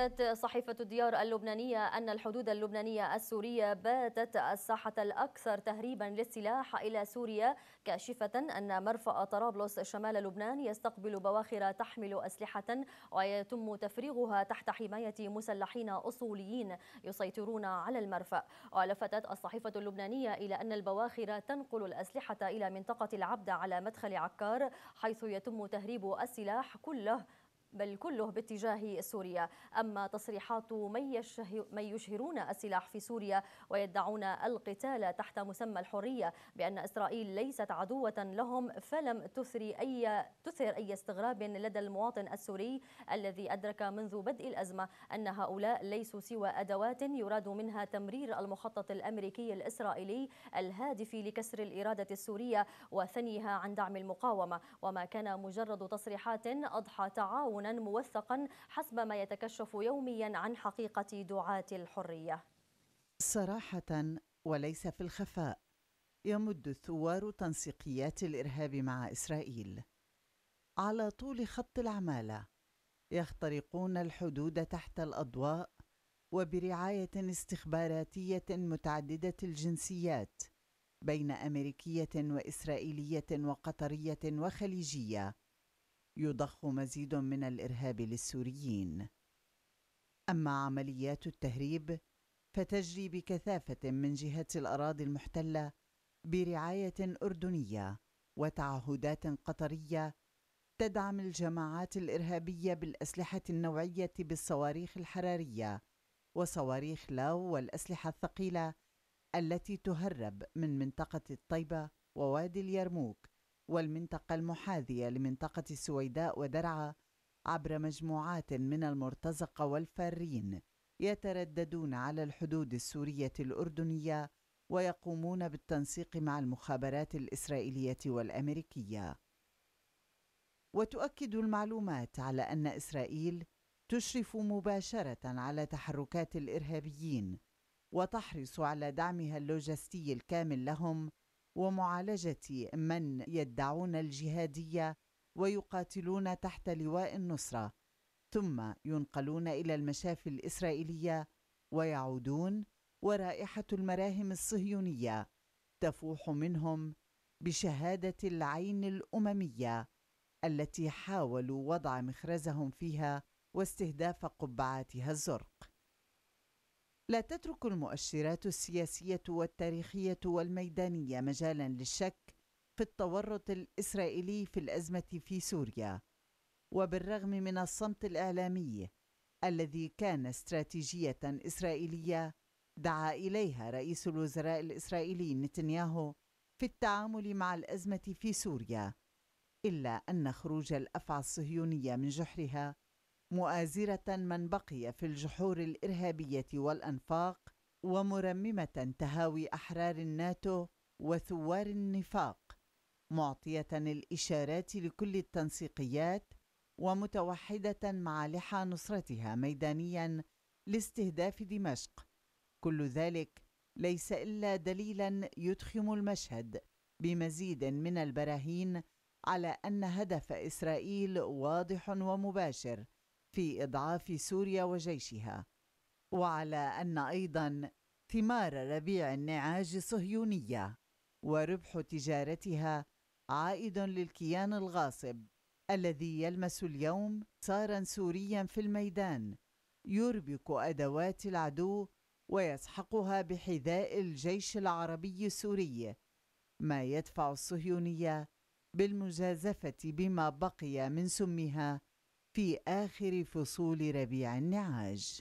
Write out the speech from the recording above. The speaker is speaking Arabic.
قالت صحيفة الديار اللبنانية أن الحدود اللبنانية السورية باتت الساحة الأكثر تهريبا للسلاح إلى سوريا كاشفة أن مرفأ طرابلس شمال لبنان يستقبل بواخر تحمل أسلحة ويتم تفريغها تحت حماية مسلحين أصوليين يسيطرون على المرفأ ولفتت الصحيفة اللبنانية إلى أن البواخر تنقل الأسلحة إلى منطقة العبد على مدخل عكار حيث يتم تهريب السلاح كله بل كله باتجاه سوريا أما تصريحات من, يشهرون السلاح في سوريا ويدعون القتال تحت مسمى الحرية بأن إسرائيل ليست عدوة لهم فلم تثري أي تثر أي استغراب لدى المواطن السوري الذي أدرك منذ بدء الأزمة أن هؤلاء ليسوا سوى أدوات يراد منها تمرير المخطط الأمريكي الإسرائيلي الهادف لكسر الإرادة السورية وثنيها عن دعم المقاومة وما كان مجرد تصريحات أضحى تعاون قانونا موثقا حسب ما يتكشف يوميا عن حقيقة دعاة الحرية صراحة وليس في الخفاء يمد الثوار تنسيقيات الإرهاب مع إسرائيل على طول خط العمالة يخترقون الحدود تحت الأضواء وبرعاية استخباراتية متعددة الجنسيات بين أمريكية وإسرائيلية وقطرية وخليجية يضخ مزيد من الارهاب للسوريين اما عمليات التهريب فتجري بكثافه من جهه الاراضي المحتله برعايه اردنيه وتعهدات قطريه تدعم الجماعات الارهابيه بالاسلحه النوعيه بالصواريخ الحراريه وصواريخ لاو والاسلحه الثقيله التي تهرب من منطقه الطيبه ووادي اليرموك والمنطقة المحاذية لمنطقة السويداء ودرعا عبر مجموعات من المرتزقة والفارين يترددون على الحدود السورية الأردنية ويقومون بالتنسيق مع المخابرات الإسرائيلية والأمريكية. وتؤكد المعلومات على أن إسرائيل تشرف مباشرة على تحركات الإرهابيين وتحرص على دعمها اللوجستي الكامل لهم ومعالجه من يدعون الجهاديه ويقاتلون تحت لواء النصره ثم ينقلون الى المشافي الاسرائيليه ويعودون ورائحه المراهم الصهيونيه تفوح منهم بشهاده العين الامميه التي حاولوا وضع مخرزهم فيها واستهداف قبعاتها الزرق لا تترك المؤشرات السياسيه والتاريخيه والميدانيه مجالا للشك في التورط الاسرائيلي في الازمه في سوريا وبالرغم من الصمت الاعلامي الذي كان استراتيجيه اسرائيليه دعا اليها رئيس الوزراء الاسرائيلي نتنياهو في التعامل مع الازمه في سوريا الا ان خروج الافعى الصهيونيه من جحرها مؤازرة من بقي في الجحور الإرهابية والأنفاق ومرممة تهاوي أحرار الناتو وثوار النفاق معطية الإشارات لكل التنسيقيات ومتوحدة مع لحى نصرتها ميدانيا لاستهداف دمشق كل ذلك ليس إلا دليلا يدخم المشهد بمزيد من البراهين على أن هدف إسرائيل واضح ومباشر في اضعاف سوريا وجيشها وعلى ان ايضا ثمار ربيع النعاج صهيونيه وربح تجارتها عائد للكيان الغاصب الذي يلمس اليوم صارا سوريا في الميدان يربك ادوات العدو ويسحقها بحذاء الجيش العربي السوري ما يدفع الصهيونيه بالمجازفه بما بقي من سمها في آخر فصول ربيع النعاج